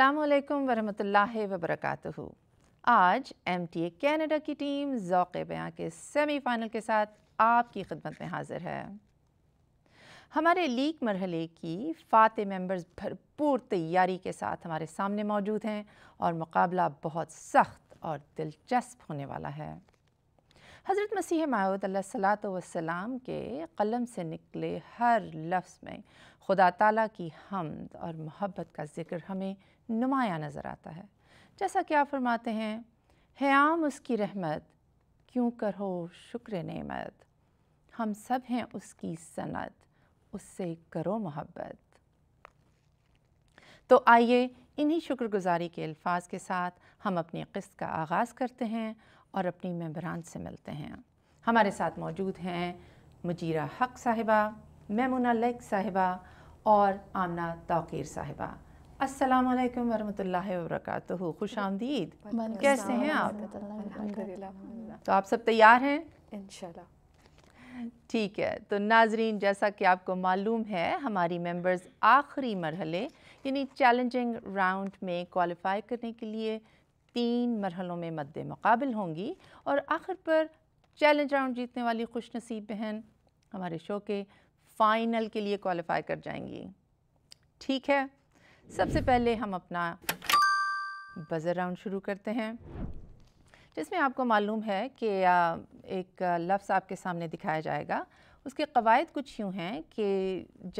असलकम वरहमल वबरक आज एम टी ए कैनेडा की टीम जौके बयां के सेमीफ़ाइनल के साथ आपकी खिदमत में हाजिर है हमारे लीग मरहले की फाते मेंबर्स भरपूर तैयारी के साथ हमारे सामने मौजूद हैं और मुकाबला बहुत सख्त और दिलचस्प होने वाला है हज़रत मसीह माऊद वसलाम के कलम से निकले हर लफ्ज़ में खुदा ताला की हमद और मोहब्बत का ज़िक्र हमें नुमाया नज़र आता है जैसा कि आप फरमाते हैं आम उसकी रहमत क्यों करो शुक्र नमत हम सब हैं उसकी सनत उससे करो मोहब्बत तो आइए इन्हीं शुक्रगुजारी के अल्फाज के साथ हम अपनी किस्त का आगाज़ करते हैं और अपनी मेम्बरान से मिलते हैं हमारे साथ मौजूद हैं मुजीरा हक साहिबा मेमुना लेक साहिबा और आमना तोकीर साहिबा अस्सलाम वालेकुम वरहमतुल्लाहि वबरकातुहू खुश आमदीद कैसे हैं आप तो आप सब तैयार हैं इंशाल्लाह ठीक है तो नाजरीन जैसा कि आपको मालूम है हमारी मेंबर्स आखिरी मरहले यानी चैलेंजिंग राउंड में क्वालिफाई करने के लिए तीन मरहलों में मद्द मुकाबल होंगी और आखिर पर चैलेंज राउंड जीतने वाली खुश नसीब बहन हमारे शो के फ़ाइनल के लिए क्वालिफाई कर जाएंगी ठीक है सबसे पहले हम अपना बज़र राउंड शुरू करते हैं जिसमें आपको मालूम है कि एक लफ्ज़ आपके सामने दिखाया जाएगा उसके कवायद कुछ यूँ हैं कि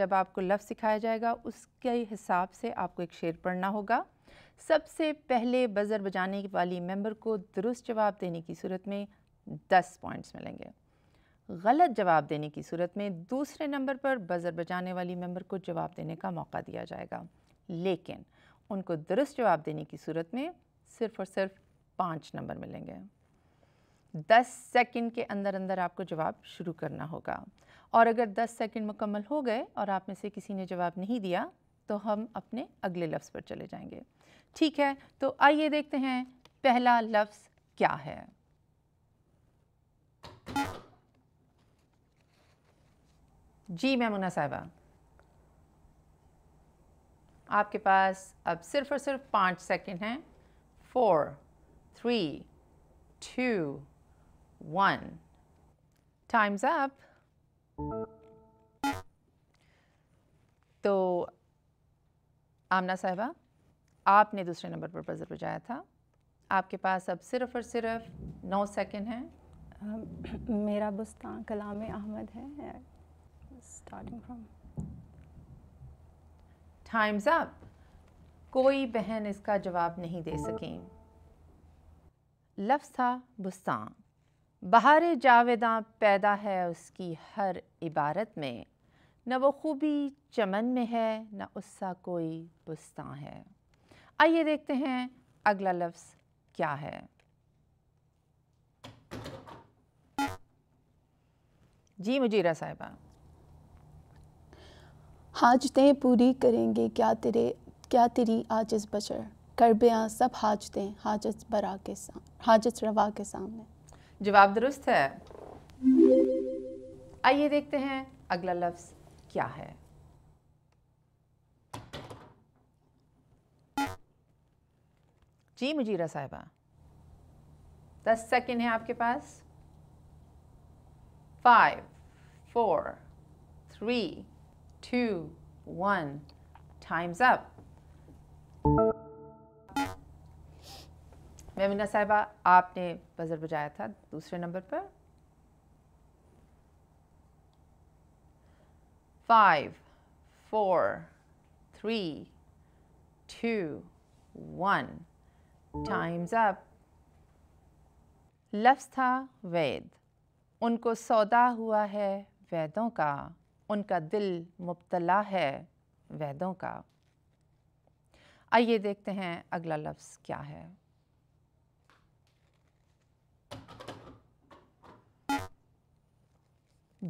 जब आपको लफ्ज़ सिखाया जाएगा उसके हिसाब से आपको एक शेर पढ़ना होगा सबसे पहले बज़र बजाने वाली मेंबर को दुरुस्त जवाब देने की सूरत में दस पॉइंट्स मिलेंगे गलत जवाब देने की सूरत में दूसरे नंबर पर बज़र बजाने वाली मेंबर को जवाब देने का मौका दिया जाएगा लेकिन उनको दुरुस्त जवाब देने की सूरत में सिर्फ़ और सिर्फ पाँच नंबर मिलेंगे दस सेकंड के अंदर अंदर आपको जवाब शुरू करना होगा और अगर दस सेकंड मुकम्मल हो गए और आप में से किसी ने जवाब नहीं दिया तो हम अपने अगले लफ्ज़ पर चले जाएंगे ठीक है तो आइए देखते हैं पहला लफ्ज़ क्या है जी मैमुना साहबा आपके पास अब सिर्फ और सिर्फ पाँच सेकंड हैं four three two one time's up तो आमना साहबा आपने दूसरे नंबर पर बजर बजाया था आपके पास अब सिर्फ और सिर्फ नौ सेकेंड हैं मेरा बुस्तान कलाम अहमद है स्टार्टिंग फ्रॉम टाइम्स अप कोई बहन इसका जवाब नहीं दे सकें लफ्ज़ था बुस्तान बहार जावेदा पैदा है उसकी हर इबारत में न वो खूबी चमन में है न उसका कोई बस्ता है आइए देखते हैं अगला लफ्ज़ क्या है जी मुजीरा साहिबा हाजतें पूरी करेंगे क्या तेरे क्या तेरी आजस बशर बया सब हाजतें हाजत बरा के हाजत रवा के सामने जवाब दुरुस्त है आइए देखते हैं अगला लफ्ज़ क्या है जी मुजीरा साहिबा दस सेकेंड है आपके पास five four three two one time's up मेमिना साहिबा आपने बजर बजाया था दूसरे नंबर पर five, four, three, two, one. Time's up. लफ्ज़ था वैद उनको सौदा हुआ है वैदों का उनका दिल मुबतला है वैदों का आइए देखते हैं अगला लफ्ज़ क्या है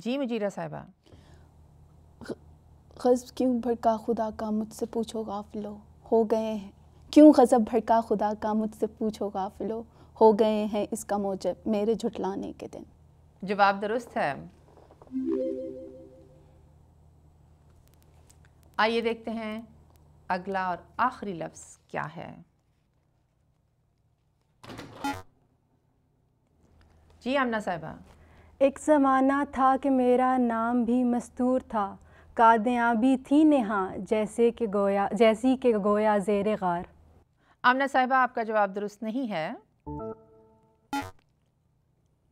जी मजीरा साहिबा गज़ब क्यों भड़का खुदा का मुझसे पूछो गाफिलो हो गए हैं क्यों गज़ब भड़का खुदा का मुझसे पूछो गाफिलो हो गए हैं इसका मोजब मेरे झुटलाने के दिन जवाब दुरुस्त है आइए देखते हैं अगला और आखिरी लफ्ज़ क्या है जी आमना साहबा एक ज़माना था कि मेरा नाम भी मस्तूर था कादयाबी थी नेहा जैसे कि गोया जैसी के गोया जेर गार आमना साहिबा आपका जवाब दुरुस्त नहीं है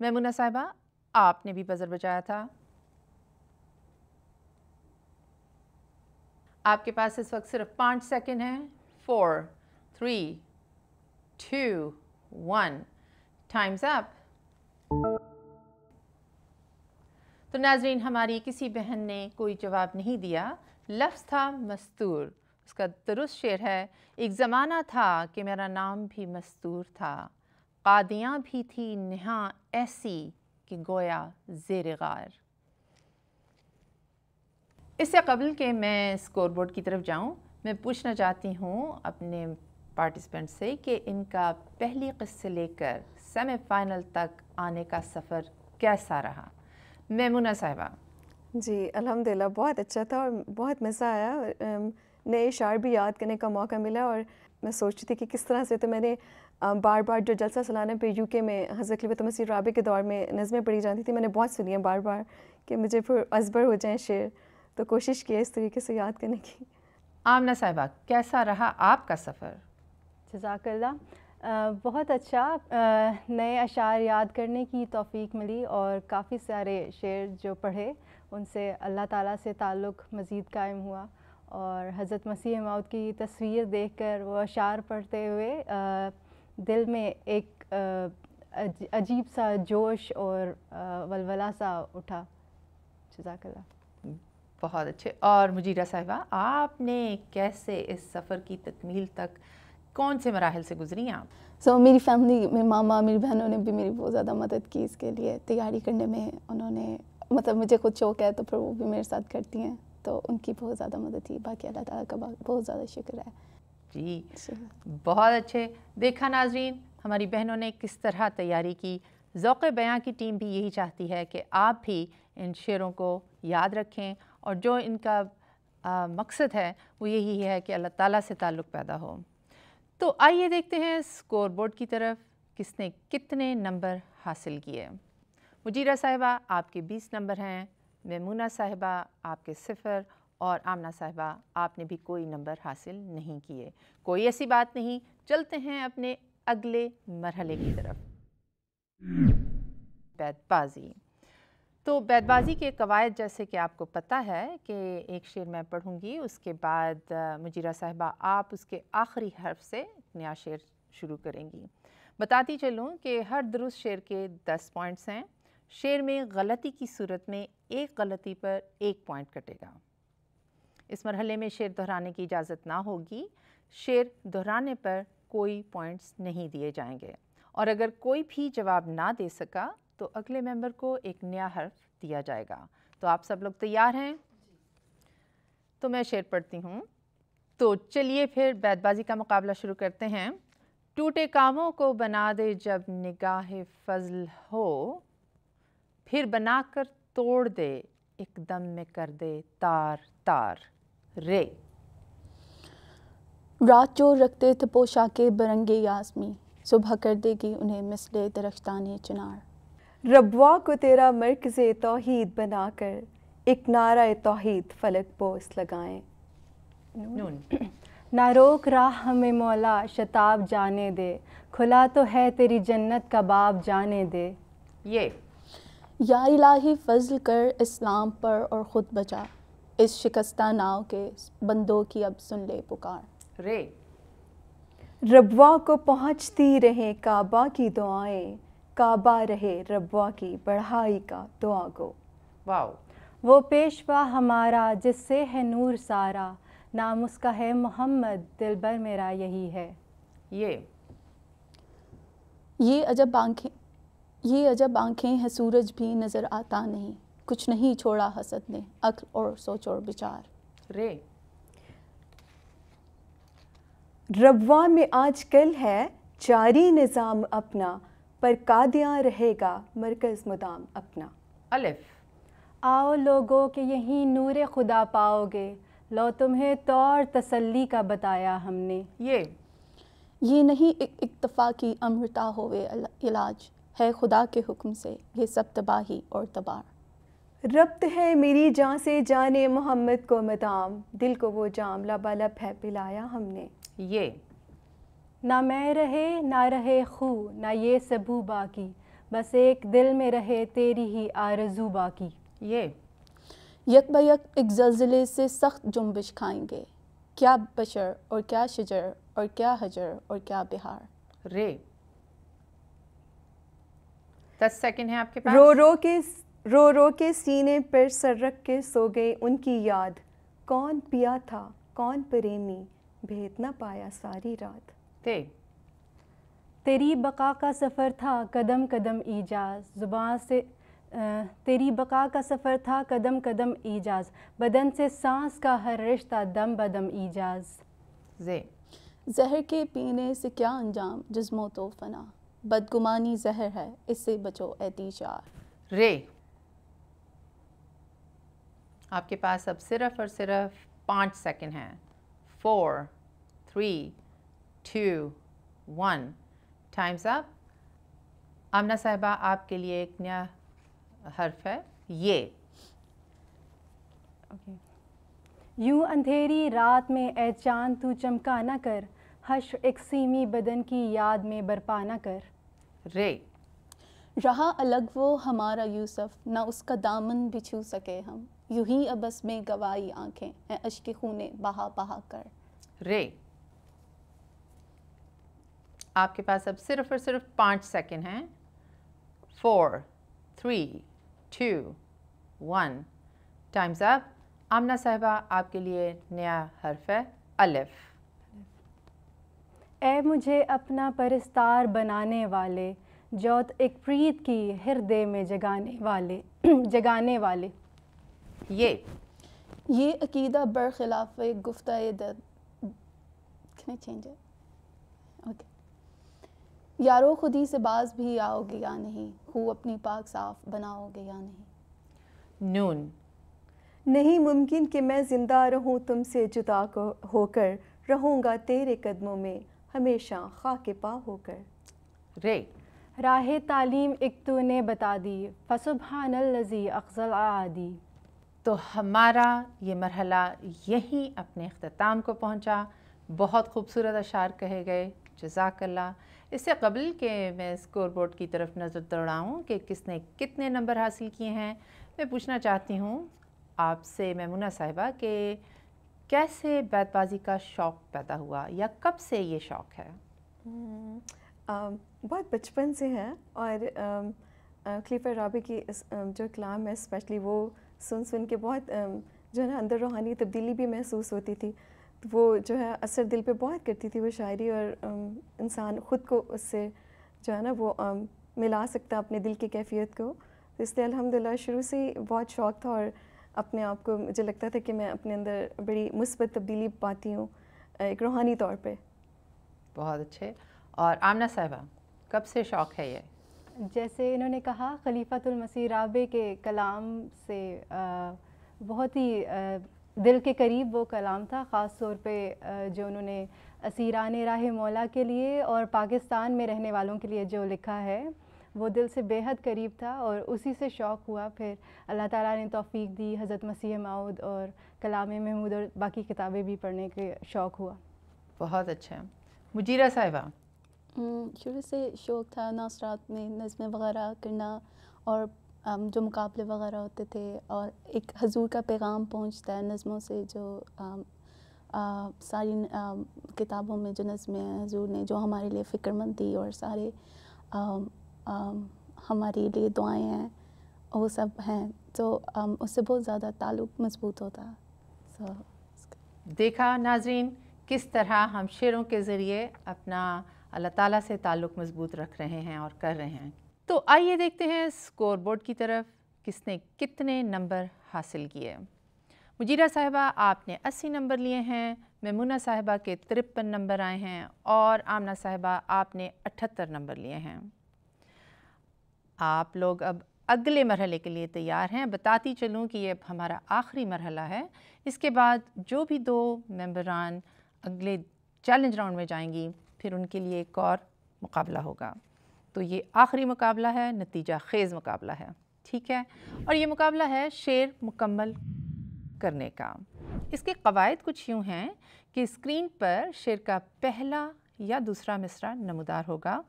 मेमुना साहिबा आपने भी बजर बजाया था आपके पास इस वक्त सिर्फ पाँच सेकेंड हैं four three two one time's up तो नाजरीन हमारी किसी बहन ने कोई जवाब नहीं दिया लफ्ज़ था मस्तूर उसका दुरुस्त शेर है एक ज़माना था कि मेरा नाम भी मस्तूर था कादियाँ भी थी नहा ऐसी कि गोया जेर गार इससे कबल के मैं स्कोर बोर्ड की तरफ जाऊँ मैं पूछना चाहती हूँ अपने पार्टिसिपेंट से कि इनका पहली किस्से लेकर सेमीफाइनल तक आने का सफ़र कैसा रहा मेमुना साहिबा जी अल्हम्दुलिल्लाह बहुत अच्छा था और बहुत मज़ा आया नए शार भी याद करने का मौका मिला और मैं सोचती थी कि किस तरह से तो मैंने बार बार जो जलसा सलाना पे यूके में हज़रत लबत मसीह राबे के दौर में नज़में पढ़ी जाती थी मैंने बहुत सुनी है बार बार कि मुझे फिर अजबर हो जाए शेर तो कोशिश की इस तरीके से याद करने की आमना साहिबा कैसा रहा आपका सफ़र जजाकल्ला बहुत अच्छा नए अशार याद करने की तोफ़ी मिली और काफ़ी सारे शेर जो पढ़े उनसे अल्लाह ताला से ताल्लुक़ मज़ीद कायम हुआ और हज़रत मसीह मौत की तस्वीर देखकर वो अशार पढ़ते हुए दिल में एक अजीब सा जोश और वलवला सा उठा जजाकल्ला बहुत अच्छे और मुजीरा साहिबा आपने कैसे इस सफ़र की तकमील तक कौन से मराहल से गुजरी आप सो so, मेरी फैमिली मेरे मामा मेरी बहनों ने भी मेरी बहुत ज़्यादा मदद की इसके लिए तैयारी करने में उन्होंने मतलब मुझे खुद शौक है तो फिर वो भी मेरे साथ करती हैं तो उनकी बहुत ज़्यादा मदद थी बाकी अल्लाह ताला का बहुत ज़्यादा शुक्र है जी बहुत अच्छे देखा नाजरीन हमारी बहनों ने किस तरह तैयारी की ज़ौक़ बयां की टीम भी यही चाहती है कि आप भी इन शेरों को याद रखें और जो इनका आ, मकसद है वो यही है कि अल्लाह ताला से ताल्लुक़ पैदा हो तो आइए देखते हैं स्कोरबोर्ड की तरफ किसने कितने नंबर हासिल किए मुजीरा साहिबा आपके 20 नंबर हैं मेमूना साहिबा आपके सिफर और आमना साहिबा आपने भी कोई नंबर हासिल नहीं किए कोई ऐसी बात नहीं चलते हैं अपने अगले मरहले की तरफ बैतबाजी तो बैतबाजी के कवायद जैसे कि आपको पता है कि एक शेर मैं पढ़ूंगी उसके बाद मुजीरा साहबा आप उसके आखिरी हर्फ से नया शेर शुरू करेंगी बताती चलूँ कि हर दुरुस्त शेर के दस पॉइंट्स हैं शेर में गलती की सूरत में एक गलती पर एक पॉइंट कटेगा इस मरहले में शेर दोहराने की इजाज़त ना होगी शेर दोहराने पर कोई पॉइंट्स नहीं दिए जाएंगे और अगर कोई भी जवाब ना दे सका तो अगले मेंबर को एक नया हर्फ दिया जाएगा तो आप सब लोग तैयार हैं तो मैं शेर पढ़ती हूँ तो चलिए फिर बैतबाजी का मुकाबला शुरू करते हैं टूटे कामों को बना दे जब निगाह फजल हो फिर बना कर तोड़ दे एकदम में कर दे तार तार रे रात चोर रखते थे पोशाके बरंगे यासमी सुबह कर देगी उन्हें मिसले दरख्तान चिनार रबवा को तेरा मरकज़ तोहीद बनाकर एक नारा तोहीद फलक पोस लगाएं ना रोक राह हमें मौला शताब जाने दे खुला तो है तेरी जन्नत का बाब जाने दे ये या इलाही फजल कर इस्लाम पर और ख़ुद बचा इस शिकस्ता नाव के बंदों की अब सुन ले पुकार रे रबवा को पहुंचती रहे काबा की दुआएं काबा रहे रबा की बढ़ाई का दुआ गो वाओ वो पेशवा हमारा जिससे है नूर सारा नाम उसका है मोहम्मद दिलबर मेरा यही है ये ये अजब आंखें ये अजब आंखें हैं सूरज भी नज़र आता नहीं कुछ नहीं छोड़ा हसद ने अक्ल और सोच और विचार रे रबवा में आजकल है जारी निज़ाम अपना पर कादियाँ रहेगा मरकज़ मुदाम अपना अलिफ आओ लोगों के यहीं नूर खुदा पाओगे लो तुम्हें तौर तसल्ली का बताया हमने ये ये नहीं इतफ़ा की अमृता होवे इलाज है खुदा के हुक्म से ये सब तबाही और तबार रब्त है मेरी जान से जाने मोहम्मद को मदाम दिल को वो जाम लबालब है पिलाया हमने ये ना मैं रहे ना रहे खू ना ये सबू बाकी बस एक दिल में रहे तेरी ही आरजू बाकी ये यक बयक एक जल्जिले से सख्त जुम्बिश खाएंगे क्या बशर और क्या शजर और क्या हजर और क्या बिहार रे दस सेकंड है आपके पास रो रो के रो रो के सीने पर सर रख के सो गए उनकी याद कौन पिया था कौन प्रेमी भेद ना पाया सारी रात थे तेरी बका का सफ़र था कदम कदम ईजाज ज़ुबान से तेरी बका का सफ़र था कदम कदम ईजाज बदन से सांस का हर रिश्ता दम बदम ईजाज जे जहर के पीने से क्या अंजाम जज्मो तो फना बदगुमानी जहर है इससे बचो एहतिशार रे आपके पास अब सिर्फ और सिर्फ पाँच सेकंड हैं four three two, one. Time's up. Amna साहिबा आपके लिए एक नया हर्फ है ये यूं अंधेरी रात में ए चांद तू चमका ना कर हश एक सीमी बदन की याद में बरपा ना कर रे रहा अलग वो हमारा यूसुफ ना उसका दामन भी छू सके हम यूं ही अबस में गवाई आंखें अश्क खूने बहा बहा कर रे आपके पास अब सिर्फ और सिर्फ पाँच सेकेंड हैं four three two one time's up Amna साहबा आपके लिए नया हर्फ है अलिफ ए मुझे अपना परिस्तार बनाने वाले जोत एक प्रीत की हृदय में जगाने वाले जगाने वाले ये ये अकीदा खिलाफ गुफ्ता चेंज है ओके यारो खुदी से बाज भी आओगे या नहीं हु अपनी पाक साफ बनाओगे या नहीं नून नहीं मुमकिन कि मैं ज़िंदा रहूं तुमसे जुदा को होकर रहूंगा तेरे कदमों में हमेशा खा के पा होकर रे राह तालीम एक तो ने बता दी लजी अफजल आदि तो हमारा ये मरहला यहीं अपने अख्ताम को पहुंचा बहुत खूबसूरत अशार कहे गए जजाकल्ला इससे कबल के मैं स्कोर बोर्ड की तरफ नज़र दौड़ाऊँ कि किसने कितने नंबर हासिल किए हैं मैं पूछना चाहती हूँ आपसे ममुना साहिबा के कैसे बैतबाजी का शौक़ पैदा हुआ या कब से ये शौक़ है हम्म, बहुत बचपन से है और क्लिफर राबी की जो कलाम है स्पेशली वो सुन सुन के बहुत जो है ना अंदर रूहानी तब्दीली भी महसूस होती थी वो जो है असर दिल पे बहुत करती थी वो शायरी और इंसान ख़ुद को उससे जो है ना वो मिला सकता अपने दिल की कैफियत को तो इसलिए अलहमदिल्ला शुरू से ही बहुत शौक़ था और अपने आप को मुझे लगता था कि मैं अपने अंदर बड़ी मुस्बत तब्दीली पाती हूँ एक रूहानी तौर पर बहुत अच्छे और आमना साहबा कब से शौक़ है ये जैसे इन्होंने कहा खलीफातुलमसी राबे के कलाम से आ, बहुत ही दिल के करीब वो कलाम था ख़ास तौर पे जो उन्होंने असीरान राह मौला के लिए और पाकिस्तान में रहने वालों के लिए जो लिखा है वो दिल से बेहद करीब था और उसी से शौक़ हुआ फिर अल्लाह ताला ने तौफीक दी हज़रत मसीह माउद और कलाम महमूद और बाकी किताबें भी पढ़ने के शौक़ हुआ बहुत अच्छा मुजीरा साहिबा शुरू से शौक़ था नासरात में नज़में वगैरह करना और जो मुकाबले वगैरह होते थे और एक हजूर का पैगाम पहुंचता है नज़मों से जो आ, सारी आ, किताबों में जो नज़में हजूर ने जो हमारे लिए फ़िक्रमंद थी और सारे आ, आ, हमारे लिए दुआएं हैं वो सब हैं तो आ, उससे बहुत ज़्यादा ताल्लुक़ मजबूत होता है so, देखा नाजरीन किस तरह हम शेरों के ज़रिए अपना अल्लाह ताला से ताल्लुक़ मजबूत रख रहे हैं और कर रहे हैं तो आइए देखते हैं स्कोरबोर्ड की तरफ किसने कितने नंबर हासिल किए मुजीरा साहिबा आपने 80 नंबर लिए हैं ममूना साहिबा के तिरपन नंबर आए हैं और आमना साहिबा आपने 78 नंबर लिए हैं आप लोग अब अगले मरहले के लिए तैयार हैं बताती चलूँ कि ये अब हमारा आखिरी मरहला है इसके बाद जो भी दो मेम्बरान अगले चैलेंज राउंड में जाएंगी फिर उनके लिए एक और मुकाबला होगा तो ये आखिरी मुकाबला है नतीजा खेज़ मुकाबला है ठीक है और ये मुकाबला है शेर मुकम्मल करने का इसके कवायद कुछ यूँ हैं कि स्क्रीन पर शेर का पहला या दूसरा मिसरा नमदार होगा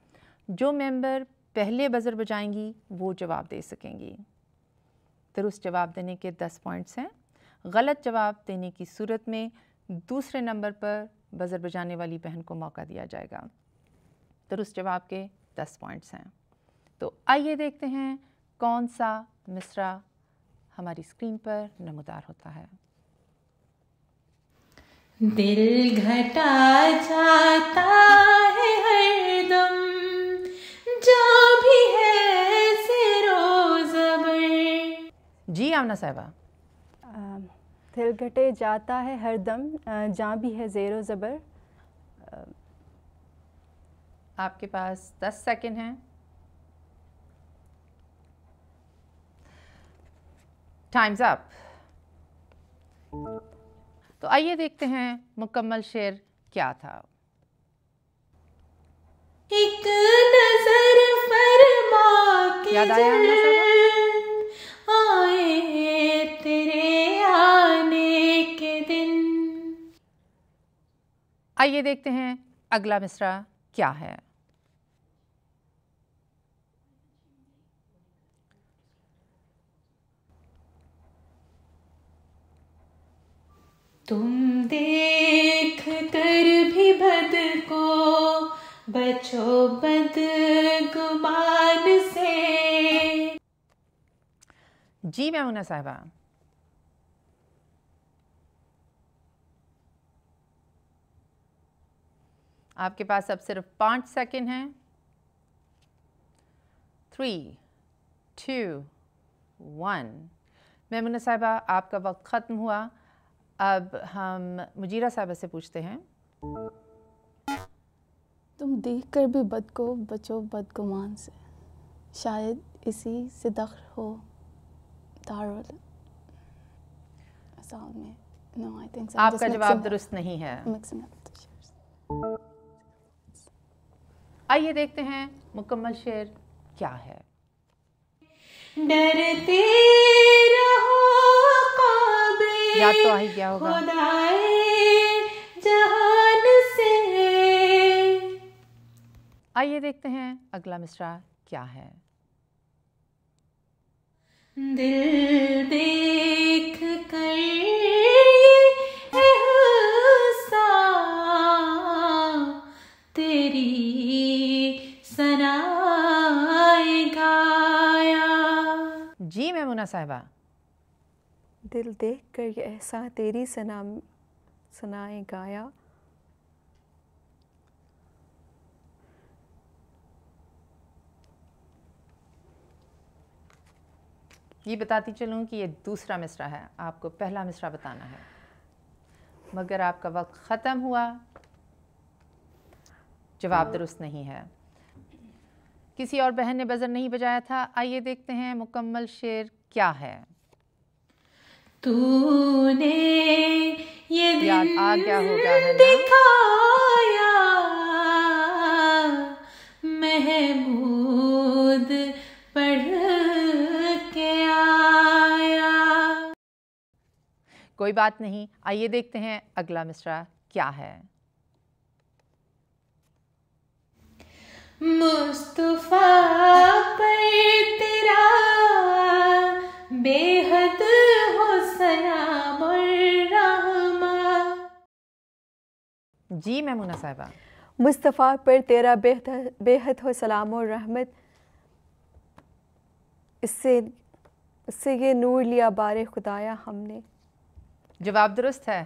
जो मेंबर पहले बज़र बजाएंगी वो जवाब दे सकेंगी दुरुस्त जवाब देने के दस पॉइंट्स हैं गलत जवाब देने की सूरत में दूसरे नंबर पर बज़र बजाने वाली बहन को मौका दिया जाएगा दुरुस्त जवाब के दस पॉइंट्स हैं तो आइए देखते हैं कौन सा मिसरा हमारी स्क्रीन पर नमदार होता है दिल घटा जाता है हरदम जो भी है जी आमना साहबा दिल घटे जाता है हरदम जहाँ भी है ज़ेरो ज़बर आपके पास 10 सेकेंड हैं टाइम्स अप तो आइए देखते हैं मुकम्मल शेर क्या था एक नजर पर आए तेरे आने के दिन आइए देखते हैं अगला मिसरा क्या है तुम देख कर भी बद को बचो बद गुमान से जी मैमुना साहबा आपके पास अब सिर्फ पांच सेकेंड हैं थ्री टू वन मेमुना साहबा आपका वक्त ख़त्म हुआ अब हम मुजीरा साहबा से पूछते हैं तुम देख कर भी बद को बचो बदगुमान से शायद इसी से दख्ल हो दारुल No, so. आपका जवाब दुरुस्त नहीं है आइए देखते हैं मुकम्मल शेर क्या है डरते रहो का याद तो आ ही गया होगा आइए देखते हैं अगला मिश्रा क्या है दिल देख कर तेरी गाया जी मैं मुना साहिबा दिल देख कर ये एहसा तेरी सना सनाए गाया ये बताती चलूँ कि ये दूसरा मिसरा है आपको पहला मिसरा बताना है मगर आपका वक्त ख़त्म हुआ जवाब दुरुस्त नहीं है किसी और बहन ने बज़र नहीं बजाया था आइए देखते हैं मुकम्मल शेर क्या है तूने ये दिन आ गया होगा दिखाया महमूद पढ़ के आया कोई बात नहीं आइए देखते हैं अगला मिश्रा क्या है मुस्तफा पर तेरा बेहद हो सलाम जी मैं मुना साहबा मुस्तफ़ा पर तेरा बेहद बेहद हो सलाम और रहमत इससे इससे ये नूर लिया बार खुदाया हमने जवाब दुरुस्त है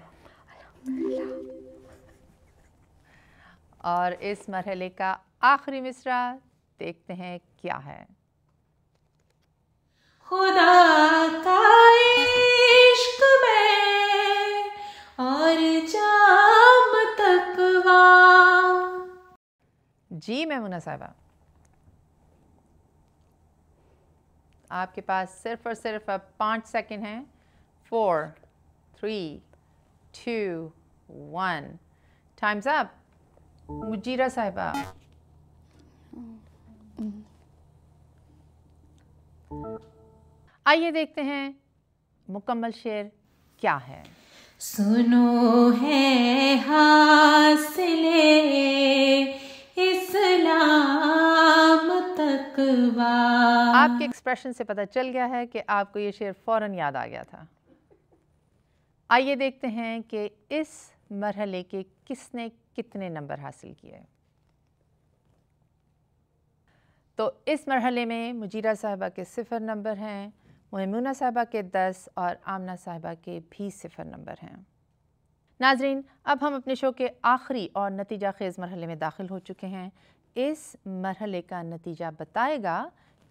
और इस मरहले का आखिरी मिसरा देखते हैं क्या है खुदा का इश्क में और जाम तकवा जी साहबा आपके पास सिर्फ और सिर्फ अब पाँच सेकेंड हैं four three two one time's up मुजीरा साहिबा mm. आइए देखते हैं मुकम्मल शेर क्या है सुनो है हासिले इस्लाम तकवा आपके एक्सप्रेशन से पता चल गया है कि आपको ये शेर फौरन याद आ गया था आइए देखते हैं कि इस मरहले के किसने कितने नंबर हासिल किए तो इस मरहले में मुजीरा साहबा के सिफर नंबर हैं मयमूना साहबा के दस और आमना साहबा के भी सिफर नंबर हैं नाजरीन अब हम अपने शो के आखिरी और नतीजा खेज़ मरहले में दाखिल हो चुके हैं इस मरहले का नतीजा बताएगा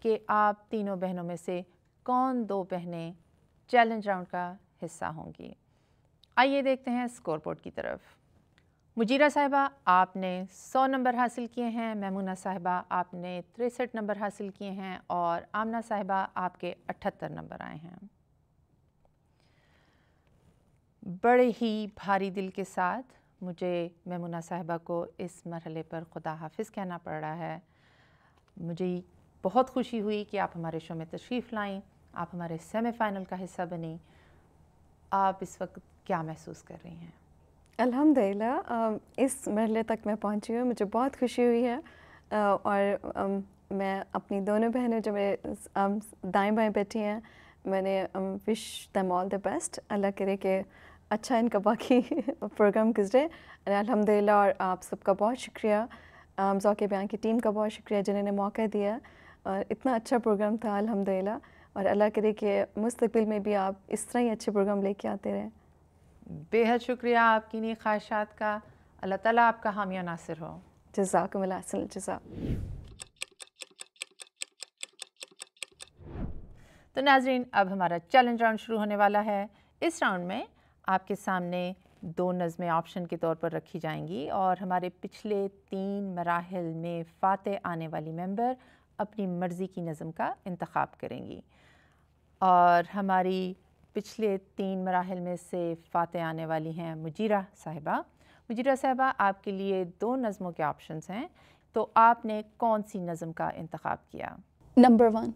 कि आप तीनों बहनों में से कौन दो बहनें चैलेंज राउंड का हिस्सा होंगी आइए देखते हैं स्कोरबोर्ड की तरफ मुजीरा साहिबा आपने 100 नंबर हासिल किए हैं मैमूना साहिबा आपने तिरसठ नंबर हासिल किए हैं और आमना साहिबा आपके 78 नंबर आए हैं बड़े ही भारी दिल के साथ मुझे मैमूना साहिबा को इस मरहले पर खुदा हाफिज़ कहना पड़ रहा है मुझे बहुत खुशी हुई कि आप हमारे शो में तशरीफ़ लाएं आप हमारे सेमीफ़ाइनल का हिस्सा बनी आप इस वक्त क्या महसूस कर रही हैं अल्हम्दुलिल्लाह इस मरले तक मैं पहुंची हूँ मुझे बहुत खुशी हुई है और मैं अपनी दोनों बहनों जो मेरे दाएं बाएं बैठी हैं मैंने wish them all the best अल्लाह करे कि अच्छा इनका बाकी प्रोग्राम गुजरे अलहमदिल्ला और आप सबका बहुत शुक्रिया जौके बयान की टीम का बहुत शुक्रिया जिन्होंने मौका दिया और इतना अच्छा प्रोग्राम था अलहमदिल्ला और अल्लाह करे कि मुस्तबिल में भी आप इस तरह ही अच्छे प्रोग्राम लेके आते रहें बेहद शुक्रिया आपकी नई ख्वाहिशात का अल्लाह ताला आपका हामिया नासिर हो जजाकमिल तो नाजरीन अब हमारा चैलेंज राउंड शुरू होने वाला है इस राउंड में आपके सामने दो नज़में ऑप्शन के तौर पर रखी जाएंगी और हमारे पिछले तीन मराहल में फ़ातह आने वाली मेंबर अपनी मर्ज़ी की नज़म का इंतखब करेंगी और हमारी पिछले तीन मराहल में से फातें आने वाली हैं मुजीरा साहिबा मुजीरा साहिबा आपके लिए दो नज़मों के ऑप्शंस हैं तो आपने कौन सी नज़म का इंतखब किया नंबर वन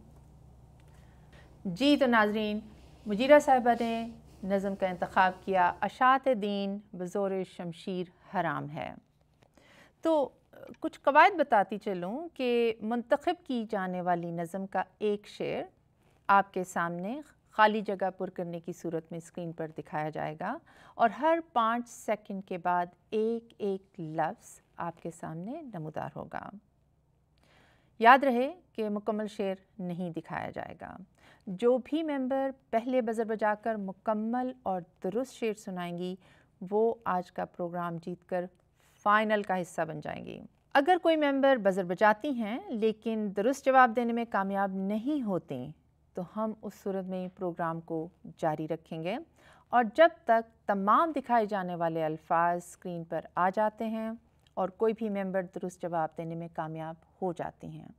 जी तो नाजरीन मुजीरा साहिबा ने नज़म का इंतखब किया अशात दीन बज़ोर शमशीर हराम है तो कुछ कवायद बताती चलूँ कि मंतखब की जाने वाली नज़म का एक शेर आपके सामने खाली जगह पुर करने की सूरत में स्क्रीन पर दिखाया जाएगा और हर पाँच सेकंड के बाद एक एक लफ्ज़ आपके सामने नमदार होगा याद रहे कि मुकम्मल शेर नहीं दिखाया जाएगा जो भी मेंबर पहले बज़र बजाकर मुकम्मल और दुरुस्त शेर सुनाएंगी वो आज का प्रोग्राम जीतकर फ़ाइनल का हिस्सा बन जाएंगी अगर कोई मेंबर बज़र बजाती हैं लेकिन दुरुस्त जवाब देने में कामयाब नहीं होती तो हम उस सूरत में प्रोग्राम को जारी रखेंगे और जब तक तमाम दिखाए जाने वाले अल्फाज स्क्रीन पर आ जाते हैं और कोई भी मेंबर दुरुस्त जवाब देने में कामयाब हो जाते हैं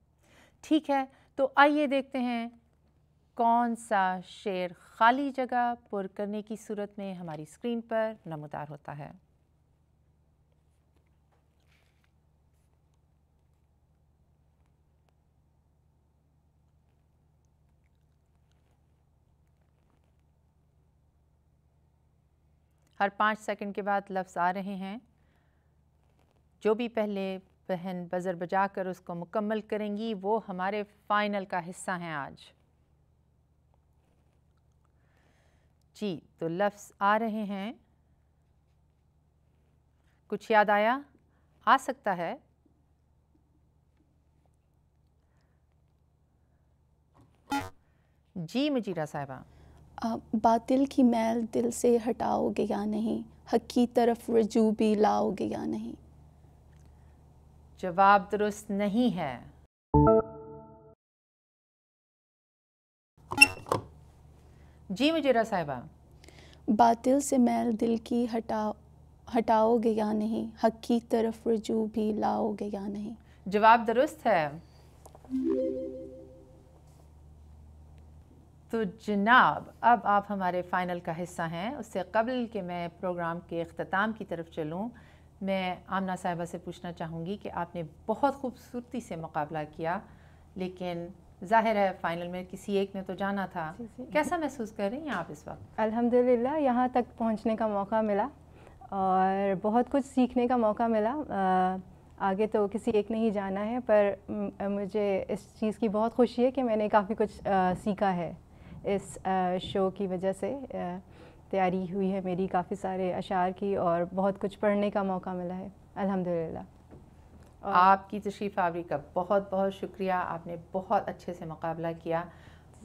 ठीक है तो आइए देखते हैं कौन सा शेर खाली जगह पुर करने की सूरत में हमारी स्क्रीन पर नमदार होता है हर पाँच सेकंड के बाद लफ्ज़ आ रहे हैं जो भी पहले बहन बज़र बजा कर उसको मुकम्मल करेंगी वो हमारे फ़ाइनल का हिस्सा हैं आज जी तो लफ्ज़ आ रहे हैं कुछ याद आया आ सकता है जी मजीरा साहिबा बातिल की मैल दिल से हटाओगे या नहीं हक की तरफ रजू भी लाओगे या नहीं जवाब दुरुस्त नहीं है जी मुजरा साहिबा बातिल से मैल दिल की हटा हटाओगे या नहीं हक की तरफ रजू भी लाओगे या नहीं जवाब दुरुस्त है तो जनाब अब आप हमारे फ़ाइनल का हिस्सा हैं उससे कबल कि मैं प्रोग्राम के अख्ताम की तरफ चलूँ मैं आमना साहिबा से पूछना चाहूँगी कि आपने बहुत खूबसूरती से मुकाबला किया लेकिन जाहिर है फ़ाइनल में किसी एक ने तो जाना था कैसा महसूस कर रही हैं आप इस वक्त अल्हम्दुलिल्लाह यहाँ तक पहुँचने का मौका मिला और बहुत कुछ सीखने का मौका मिला आगे तो किसी एक नहीं जाना है पर मुझे इस चीज़ की बहुत खुशी है कि मैंने काफ़ी कुछ सीखा है इस शो की वजह से तैयारी हुई है मेरी काफ़ी सारे अशार की और बहुत कुछ पढ़ने का मौका मिला है अल्हम्दुलिल्लाह आपकी तशरीफ़ आवरी का बहुत बहुत शुक्रिया आपने बहुत अच्छे से मुकाबला किया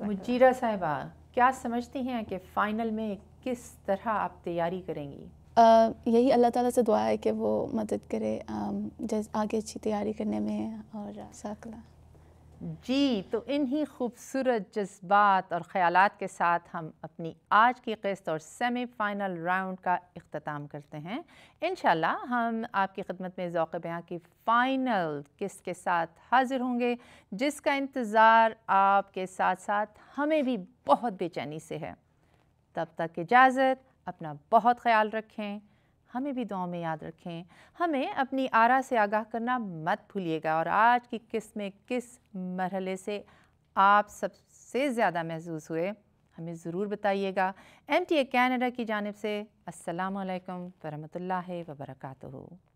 मुजीरा साहिबा क्या समझती हैं कि फ़ाइनल में किस तरह आप तैयारी करेंगी आ, यही अल्लाह ताला से दुआ है कि वो मदद करे um, आगे अच्छी तैयारी करने में और साकला जी तो इन्हीं खूबसूरत जज्बात और ख़्याल के साथ हम अपनी आज की किस्त और सेमीफाइनल राउंड का अख्ताम करते हैं इन हम आपकी खदमत में ज़ौक़ बयाँ की फ़ाइनल किस्त के साथ हाज़िर होंगे जिसका इंतज़ार आपके साथ साथ हमें भी बहुत बेचैनी से है तब तक इजाज़त अपना बहुत ख्याल रखें हमें भी दुआ में याद रखें हमें अपनी आरा से आगाह करना मत भूलिएगा और आज की किस में किस मरहले से आप सबसे ज़्यादा महसूस हुए हमें ज़रूर बताइएगा एम टी ए कैनेडा की जानब से असलकम वरहमल वर्का